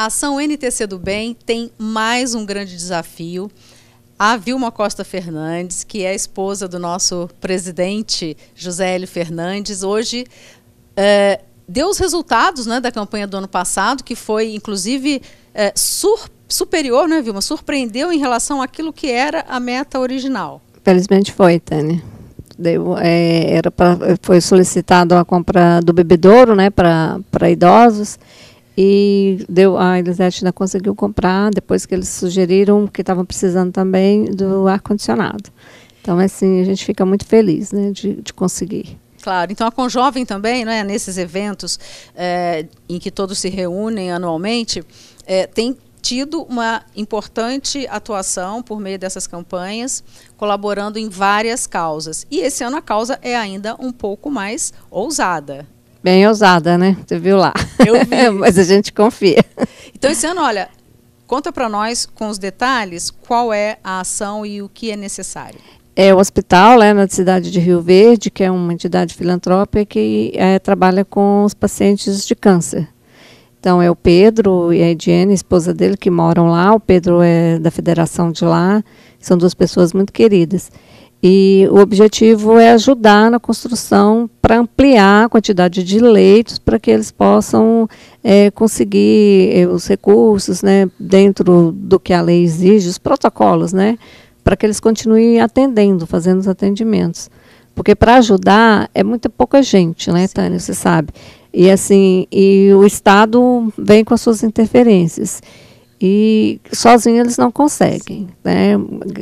A ação NTC do Bem tem mais um grande desafio. A Vilma Costa Fernandes, que é esposa do nosso presidente José Hélio Fernandes, hoje é, deu os resultados né, da campanha do ano passado, que foi, inclusive, é, sur superior, né, Vilma? Surpreendeu em relação àquilo que era a meta original. Felizmente foi, Tânia. Deu, é, era pra, foi solicitado a compra do bebedouro né, para idosos e deu a Elisete ainda conseguiu comprar depois que eles sugeriram que estavam precisando também do ar condicionado. Então é assim a gente fica muito feliz, né, de, de conseguir. Claro, então a Conjovem também, né, nesses eventos é, em que todos se reúnem anualmente, é, tem tido uma importante atuação por meio dessas campanhas, colaborando em várias causas. E esse ano a causa é ainda um pouco mais ousada. Bem ousada, né? Você viu lá. Eu vi. Mas a gente confia. Então, esse ano, olha, conta para nós com os detalhes qual é a ação e o que é necessário. É o hospital né, na cidade de Rio Verde, que é uma entidade filantrópica que é, trabalha com os pacientes de câncer. Então, é o Pedro e a Ediane, esposa dele, que moram lá. O Pedro é da federação de lá. São duas pessoas muito queridas. E o objetivo é ajudar na construção para ampliar a quantidade de leitos para que eles possam é, conseguir é, os recursos né, dentro do que a lei exige, os protocolos, né, para que eles continuem atendendo, fazendo os atendimentos. Porque para ajudar é muita pouca gente, né, Tânia? Você sabe. E assim, e o Estado vem com as suas interferências e sozinhos eles não conseguem. Né?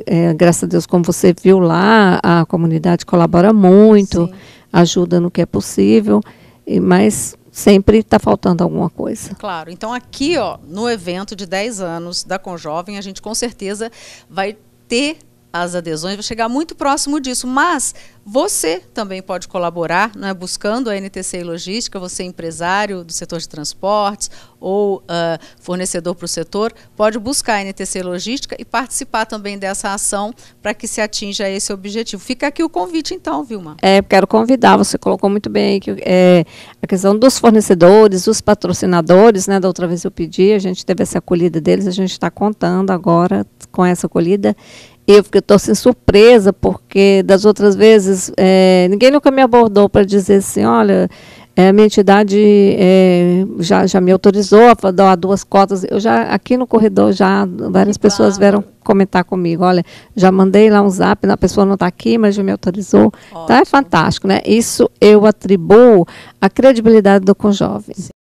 É, graças a Deus, como você viu lá, a comunidade colabora muito, Sim. ajuda no que é possível, e, mas sempre está faltando alguma coisa. Claro. Então aqui, ó, no evento de 10 anos da Conjovem, a gente com certeza vai ter as adesões, vai chegar muito próximo disso, mas você também pode colaborar, né, buscando a NTC Logística, você é empresário do setor de transportes ou uh, fornecedor para o setor, pode buscar a NTC Logística e participar também dessa ação para que se atinja esse objetivo. Fica aqui o convite, então, Vilma. É, quero convidar, você colocou muito bem que é, a questão dos fornecedores, dos patrocinadores, né? Da outra vez eu pedi, a gente teve essa acolhida deles, a gente está contando agora com essa acolhida. Eu fiquei tô, assim, surpresa, porque das outras vezes é, ninguém nunca me abordou para dizer assim, olha é, a minha entidade é, já, já me autorizou a dar duas cotas. Eu já aqui no corredor já várias que pessoas claro. vieram comentar comigo. Olha, já mandei lá um zap, a pessoa não está aqui, mas já me autorizou. Tá, é Ótimo. é fantástico, né? Isso eu atribuo à credibilidade do Conjovem. Sim.